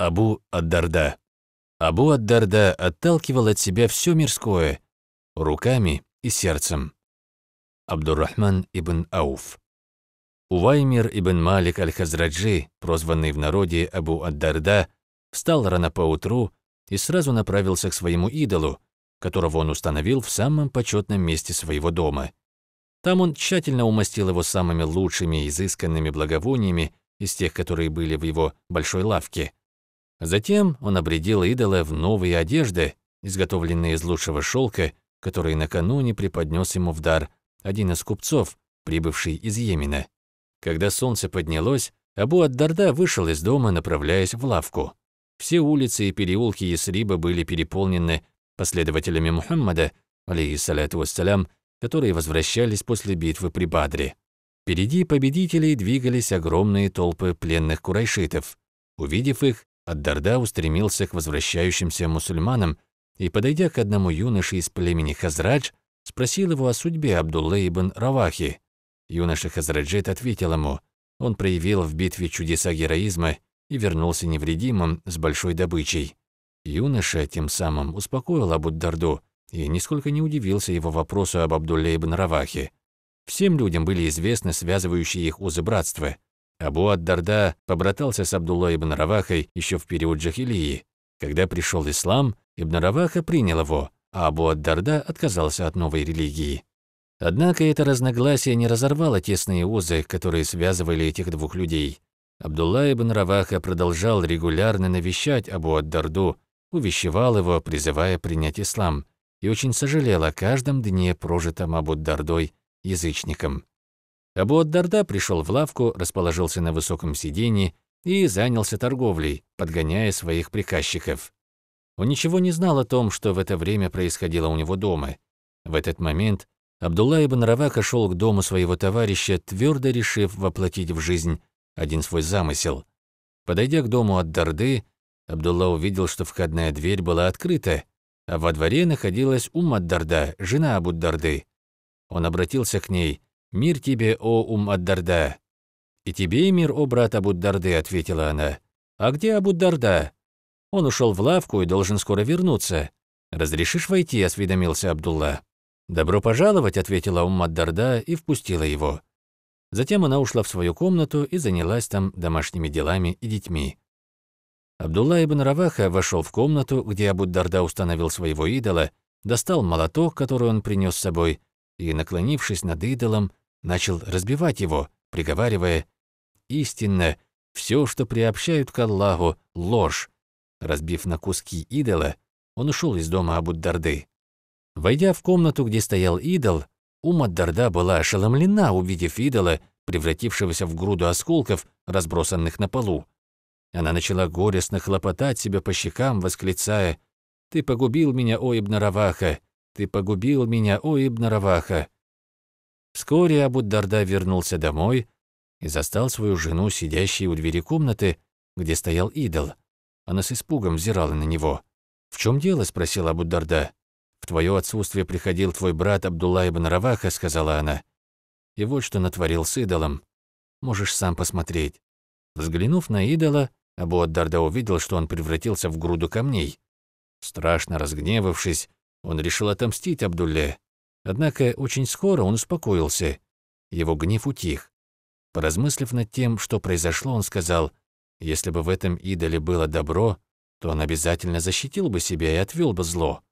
Абу Аддарда. Абу Аддарда отталкивал от себя все мирское, руками и сердцем. Абдуррахман ибн Ауф. Уваймир ибн Малик аль-Хазраджи, прозванный в народе Абу Аддарда, встал рано поутру и сразу направился к своему идолу, которого он установил в самом почетном месте своего дома. Там он тщательно умастил его самыми лучшими изысканными благовониями из тех, которые были в его большой лавке, Затем он обредил идола в новые одежды, изготовленные из лучшего шелка, который накануне преподнес ему в дар один из купцов, прибывший из Йемена. Когда солнце поднялось, Абу ад-Дарда вышел из дома, направляясь в лавку. Все улицы и переулки Ясриба были переполнены последователями Мухаммада, алейхиссалату вассалям, которые возвращались после битвы при Бадре. Впереди победителей двигались огромные толпы пленных курайшитов. Увидев их, ад устремился к возвращающимся мусульманам и, подойдя к одному юноше из племени Хазрадж, спросил его о судьбе Абдуллы ибн Равахи. Юноша Хазраджит ответил ему, он проявил в битве чудеса героизма и вернулся невредимым с большой добычей. Юноша тем самым успокоил Абуддарду и нисколько не удивился его вопросу об Абдулле ибн Равахе. Всем людям были известны связывающие их узы братства – Абу ад-Дарда побратался с Абдулла ибн Равахой еще в период Джахилии. Когда пришел ислам, ибн Раваха принял его, а Абу ад-Дарда отказался от новой религии. Однако это разногласие не разорвало тесные узы, которые связывали этих двух людей. Абдулла ибн Раваха продолжал регулярно навещать Абу ад-Дарду, увещевал его, призывая принять ислам, и очень сожалел о каждом дне, прожитом Абу-Дардой, язычником абу дарда пришел в лавку, расположился на высоком сиденье и занялся торговлей, подгоняя своих приказчиков. Он ничего не знал о том, что в это время происходило у него дома. В этот момент Абдулла ибн Равака шел к дому своего товарища, твердо решив воплотить в жизнь один свой замысел. Подойдя к дому от Дарды, Абдулла увидел, что входная дверь была открыта, а во дворе находилась Умма Дарда, жена Абуд Дарды. Он обратился к ней, «Мир тебе, о ум аддарда, «И тебе мир, о брат Абуд-Дарды!» ответила она. «А где Абуддарда? «Он ушел в лавку и должен скоро вернуться. Разрешишь войти?» – осведомился Абдулла. «Добро пожаловать!» – ответила ум аддарда и впустила его. Затем она ушла в свою комнату и занялась там домашними делами и детьми. Абдулла ибн Раваха вошел в комнату, где Абуддарда установил своего идола, достал молоток, который он принес с собой, и, наклонившись над идолом, начал разбивать его, приговаривая «Истинно, все, что приобщают к Аллаху, ложь». Разбив на куски идола, он ушел из дома Абуддарды. Войдя в комнату, где стоял идол, ум Дарда была ошеломлена, увидев идола, превратившегося в груду осколков, разбросанных на полу. Она начала горестно хлопотать себя по щекам, восклицая «Ты погубил меня, о Ибн Раваха! Ты погубил меня, о Ибн Раваха!» Вскоре Абуддарда вернулся домой и застал свою жену, сидящей у двери комнаты, где стоял идол. Она с испугом взирала на него. «В чем дело?» – спросил Абуддарда. «В твое отсутствие приходил твой брат Абдулла ибн Раваха», – сказала она. «И вот что натворил с идолом. Можешь сам посмотреть». Взглянув на идола, Абуддарда увидел, что он превратился в груду камней. Страшно разгневавшись, он решил отомстить Абдулле. Однако очень скоро он успокоился. Его гнев утих. Поразмыслив над тем, что произошло, он сказал, «Если бы в этом идоле было добро, то он обязательно защитил бы себя и отвел бы зло».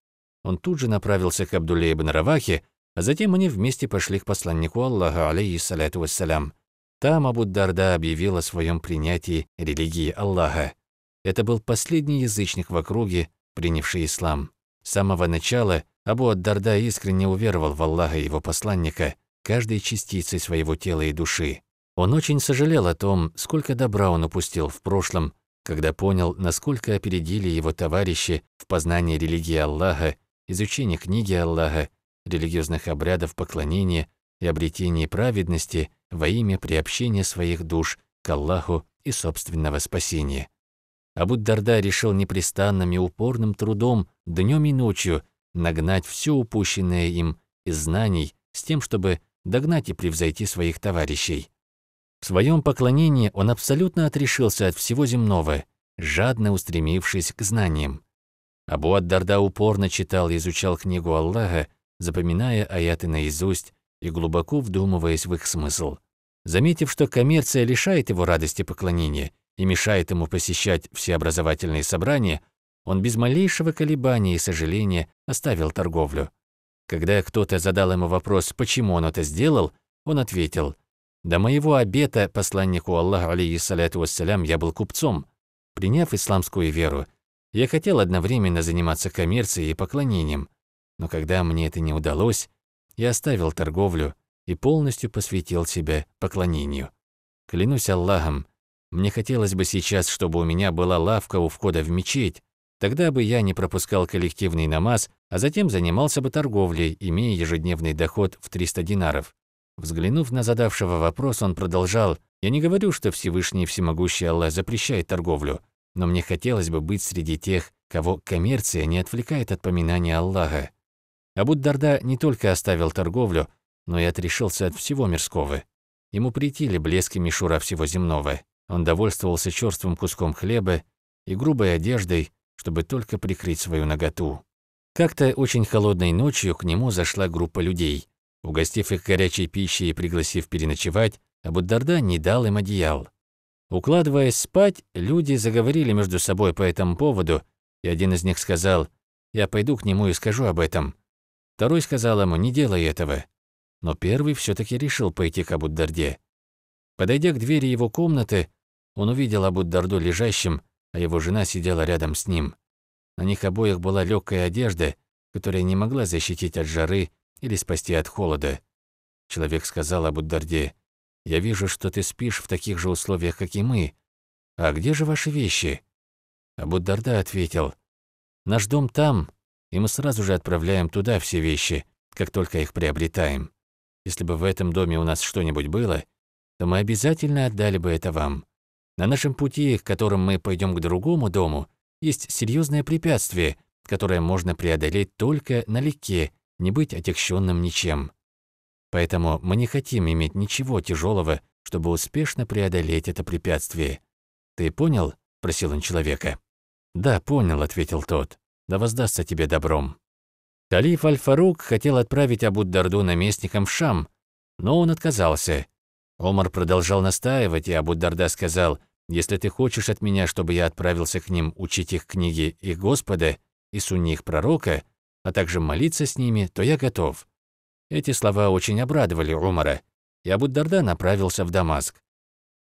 Он тут же направился к Абдулле ибн Равахе, а затем они вместе пошли к посланнику Аллаха, алейхиссаляту вассалям. Там Абу Дарда объявил о своем принятии религии Аллаха. Это был последний язычник в округе, принявший ислам. С самого начала Абу Ад-Дарда искренне уверовал в Аллаха и его посланника каждой частицей своего тела и души. Он очень сожалел о том, сколько добра он упустил в прошлом, когда понял, насколько опередили его товарищи в познании религии Аллаха, изучении книги Аллаха, религиозных обрядов поклонения и обретении праведности во имя приобщения своих душ к Аллаху и собственного спасения. Абуд-Дарда решил непрестанным и упорным трудом днем и ночью нагнать все упущенное им из знаний с тем, чтобы догнать и превзойти своих товарищей. В своем поклонении он абсолютно отрешился от всего земного, жадно устремившись к знаниям. Абу Ад-Дарда упорно читал и изучал книгу Аллаха, запоминая аяты наизусть и глубоко вдумываясь в их смысл. Заметив, что коммерция лишает его радости поклонения и мешает ему посещать все образовательные собрания, он без малейшего колебания и сожаления оставил торговлю. Когда кто-то задал ему вопрос, почему он это сделал, он ответил, «До моего обета посланнику Аллаху, алейхиссаляту вассалям, я был купцом. Приняв исламскую веру, я хотел одновременно заниматься коммерцией и поклонением, но когда мне это не удалось, я оставил торговлю и полностью посвятил себя поклонению. Клянусь Аллахом, мне хотелось бы сейчас, чтобы у меня была лавка у входа в мечеть, Тогда бы я не пропускал коллективный намаз, а затем занимался бы торговлей, имея ежедневный доход в 300 динаров. Взглянув на задавшего вопрос, он продолжал, «Я не говорю, что Всевышний Всемогущий Аллах запрещает торговлю, но мне хотелось бы быть среди тех, кого коммерция не отвлекает от поминания Аллаха». Абуд-Дарда не только оставил торговлю, но и отрешился от всего мирского. Ему претили блески мишура всего земного. Он довольствовался черствым куском хлеба и грубой одеждой, чтобы только прикрыть свою наготу. Как-то очень холодной ночью к нему зашла группа людей. Угостив их горячей пищей и пригласив переночевать, Абуддарда не дал им одеял. Укладываясь спать, люди заговорили между собой по этому поводу, и один из них сказал, «Я пойду к нему и скажу об этом». Второй сказал ему, «Не делай этого». Но первый все таки решил пойти к Абуддарде. Подойдя к двери его комнаты, он увидел Абуддарду лежащим, а его жена сидела рядом с ним. На них обоих была легкая одежда, которая не могла защитить от жары или спасти от холода. Человек сказал Абуддарде, «Я вижу, что ты спишь в таких же условиях, как и мы. А где же ваши вещи?» Абуддарда ответил, «Наш дом там, и мы сразу же отправляем туда все вещи, как только их приобретаем. Если бы в этом доме у нас что-нибудь было, то мы обязательно отдали бы это вам. На нашем пути, которым мы пойдем к другому дому, есть серьезное препятствие, которое можно преодолеть только налегке, не быть отягченным ничем. Поэтому мы не хотим иметь ничего тяжелого, чтобы успешно преодолеть это препятствие. «Ты понял?» – просил он человека. «Да, понял», – ответил тот. «Да воздастся тебе добром». Калиф Аль-Фарук хотел отправить Абуд-Дарду наместником в Шам, но он отказался Омар продолжал настаивать, и Абу-Дарда сказал, «Если ты хочешь от меня, чтобы я отправился к ним учить их книги и Господа, и суни их пророка, а также молиться с ними, то я готов». Эти слова очень обрадовали Умара, и Абуддарда направился в Дамаск.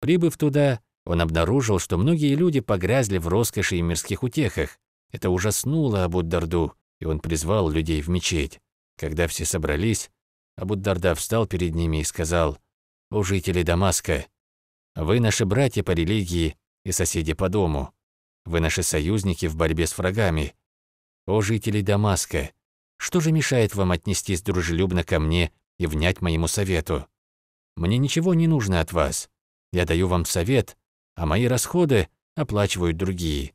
Прибыв туда, он обнаружил, что многие люди погрязли в роскоши и мирских утехах. Это ужаснуло Абуддарду, и он призвал людей в мечеть. Когда все собрались, Абуддарда встал перед ними и сказал, у жителей Дамаска. Вы наши братья по религии и соседи по дому. Вы наши союзники в борьбе с врагами. О жители Дамаска, что же мешает вам отнестись дружелюбно ко мне и внять моему совету? Мне ничего не нужно от вас. Я даю вам совет, а мои расходы оплачивают другие.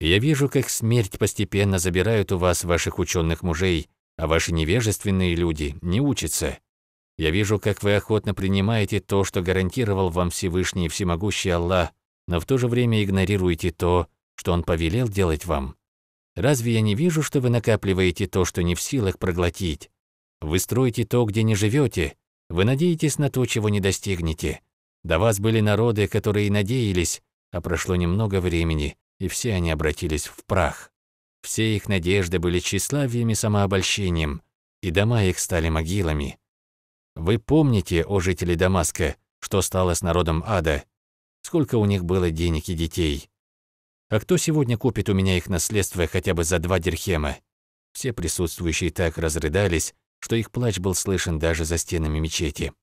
Я вижу, как смерть постепенно забирает у вас ваших ученых мужей, а ваши невежественные люди не учатся. Я вижу, как вы охотно принимаете то, что гарантировал вам Всевышний и Всемогущий Аллах, но в то же время игнорируете то, что Он повелел делать вам. Разве я не вижу, что вы накапливаете то, что не в силах проглотить? Вы строите то, где не живете, вы надеетесь на то, чего не достигнете. До вас были народы, которые надеялись, а прошло немного времени, и все они обратились в прах. Все их надежды были тщеславием и самообольщением, и дома их стали могилами. Вы помните, о жители Дамаска, что стало с народом ада? Сколько у них было денег и детей? А кто сегодня купит у меня их наследство хотя бы за два дирхема? Все присутствующие так разрыдались, что их плач был слышен даже за стенами мечети.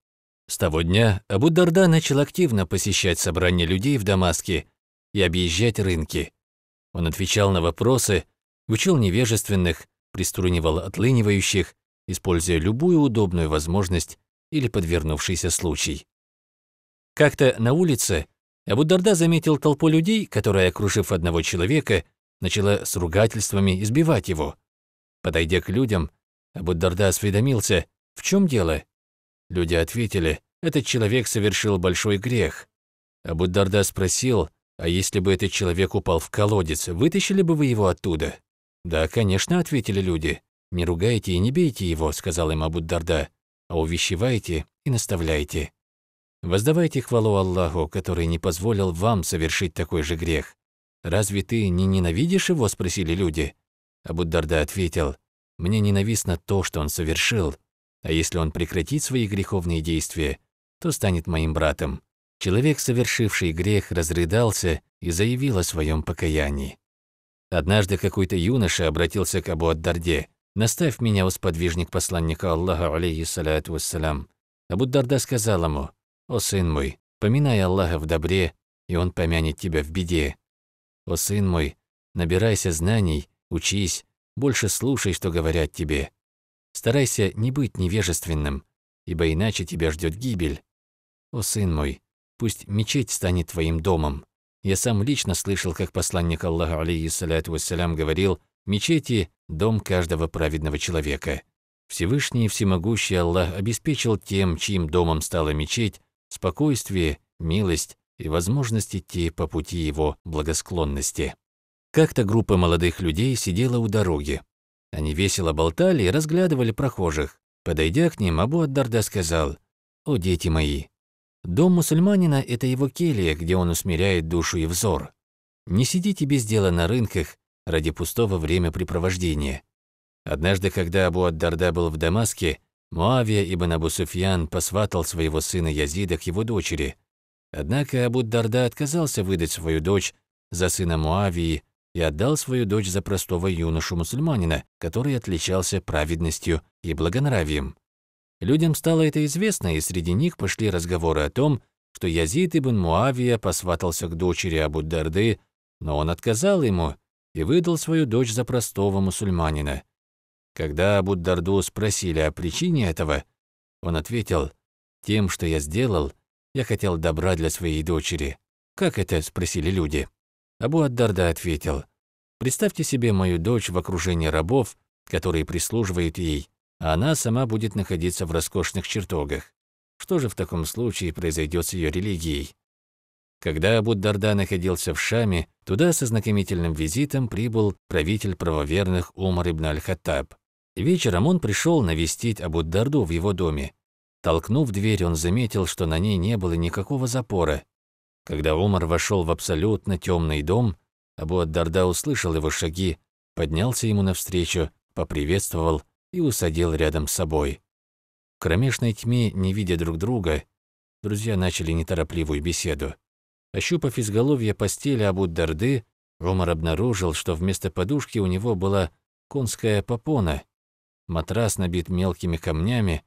С того дня Абуддарда начал активно посещать собрания людей в Дамаске и объезжать рынки. Он отвечал на вопросы, учил невежественных, приструнивал отлынивающих, используя любую удобную возможность или подвернувшийся случай. Как-то на улице Абударда заметил толпу людей, которая, окружив одного человека, начала с ругательствами избивать его. Подойдя к людям, Абударда осведомился, в чем дело. Люди ответили, этот человек совершил большой грех. Абударда спросил, а если бы этот человек упал в колодец, вытащили бы вы его оттуда? Да, конечно, ответили люди. Не ругайте и не бейте его, сказал им Абударда а увещеваете и наставляете, Воздавайте хвалу Аллаху, который не позволил вам совершить такой же грех. «Разве ты не ненавидишь его?» – спросили люди. Абуддарда ответил, «Мне ненавистно то, что он совершил, а если он прекратит свои греховные действия, то станет моим братом». Человек, совершивший грех, разрыдался и заявил о своем покаянии. Однажды какой-то юноша обратился к Абу-Аддарде «Наставь меня, усподвижник посланника Аллаха, алейхиссаляту вассалям». Абуддарда сказал ему, «О сын мой, поминай Аллаха в добре, и Он помянет тебя в беде. О сын мой, набирайся знаний, учись, больше слушай, что говорят тебе. Старайся не быть невежественным, ибо иначе тебя ждет гибель. О сын мой, пусть мечеть станет твоим домом». Я сам лично слышал, как посланник Аллаха, алейхиссаляту вассалям, говорил, мечети дом каждого праведного человека. Всевышний Всемогущий Аллах обеспечил тем, чьим домом стала мечеть, спокойствие, милость и возможность идти по пути его благосклонности. Как-то группа молодых людей сидела у дороги. Они весело болтали и разглядывали прохожих. Подойдя к ним, Абу Аддарда сказал, «О, дети мои, дом мусульманина – это его келья, где он усмиряет душу и взор. Не сидите без дела на рынках, ради пустого времяпрепровождения. Однажды, когда Абу Ад-Дарда был в Дамаске, Муавия ибн Абу Суфьян посватал своего сына Язида к его дочери. Однако Абу Дарда отказался выдать свою дочь за сына Муавии и отдал свою дочь за простого юношу-мусульманина, который отличался праведностью и благонравием. Людям стало это известно, и среди них пошли разговоры о том, что Язид ибн Муавия посватался к дочери Абу Дарды, но он отказал ему, и выдал свою дочь за простого мусульманина. Когда Буддарду спросили о причине этого, он ответил, «Тем, что я сделал, я хотел добра для своей дочери». «Как это?» – спросили люди. Абу Аддарда ответил, «Представьте себе мою дочь в окружении рабов, которые прислуживают ей, а она сама будет находиться в роскошных чертогах. Что же в таком случае произойдет с ее религией? Когда Абуддарда находился в Шаме, туда со знакомительным визитом прибыл правитель правоверных Умар ибн Аль-Хаттаб. Вечером он пришел навестить Абуддарду в его доме. Толкнув дверь, он заметил, что на ней не было никакого запора. Когда Умар вошел в абсолютно темный дом, Абу-ад-Дарда услышал его шаги, поднялся ему навстречу, поприветствовал и усадил рядом с собой. В кромешной тьме, не видя друг друга, друзья начали неторопливую беседу. Ощупав изголовье постели Абуд-Дарды, Ромар обнаружил, что вместо подушки у него была конская попона. Матрас набит мелкими камнями,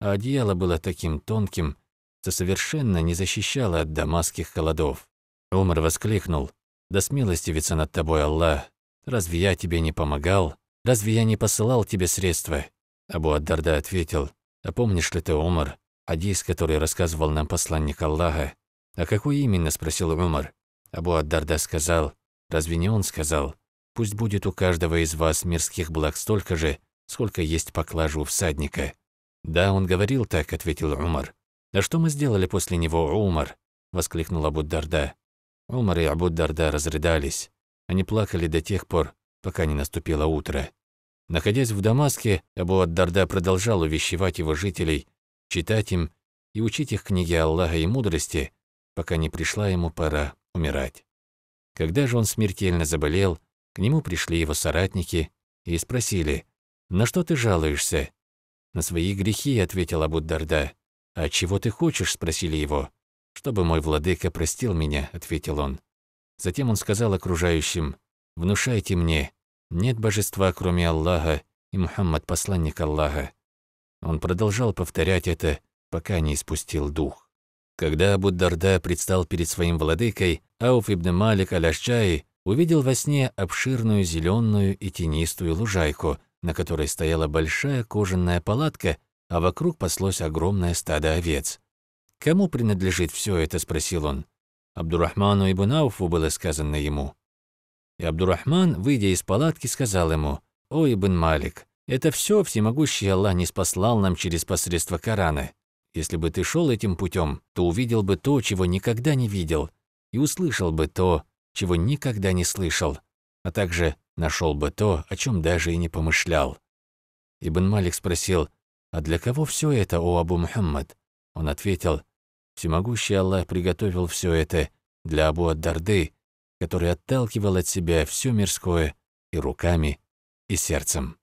а одеяло было таким тонким, что совершенно не защищало от дамасских холодов. Ромар воскликнул. «Да смилостивится над тобой Аллах! Разве я тебе не помогал? Разве я не посылал тебе средства?» Абу Аддарда ответил. «А помнишь ли ты, Умар, Адис, который рассказывал нам посланник Аллаха?» «А какой именно?» – спросил Умар. Абу Аддарда сказал, «Разве не он сказал? Пусть будет у каждого из вас мирских благ столько же, сколько есть поклажу всадника». «Да, он говорил так», – ответил Умар. А что мы сделали после него, Умар?» – воскликнул Абу Дарда. Умар и Абу Дарда разрыдались. Они плакали до тех пор, пока не наступило утро. Находясь в Дамаске, Абу Аддарда продолжал увещевать его жителей, читать им и учить их книги Аллаха и мудрости, пока не пришла ему пора умирать. Когда же он смертельно заболел, к нему пришли его соратники и спросили, «На что ты жалуешься?» «На свои грехи», — ответил Абуддарда. «А чего ты хочешь?» — спросили его. «Чтобы мой владыка простил меня», — ответил он. Затем он сказал окружающим, «Внушайте мне, нет божества, кроме Аллаха, и Мухаммад – посланник Аллаха». Он продолжал повторять это, пока не испустил дух. Когда Абуддарда предстал перед своим владыкой, Ауф ибн Малик аль-Ашчаи увидел во сне обширную зеленую и тенистую лужайку, на которой стояла большая кожаная палатка, а вокруг паслось огромное стадо овец. «Кому принадлежит все это?» – спросил он. Абдурахману ибн Ауфу было сказано ему. И Абдурахман, выйдя из палатки, сказал ему, «О, ибн Малик, это все всемогущий Аллах не спаслал нам через посредство Корана. Если бы ты шел этим путем, то увидел бы то, чего никогда не видел, и услышал бы то, чего никогда не слышал, а также нашел бы то, о чем даже и не помышлял. Ибн Малик спросил, «А для кого все это, о Абу Мухаммад?» Он ответил, «Всемогущий Аллах приготовил все это для Абу Ад-Дарды, который отталкивал от себя все мирское и руками, и сердцем».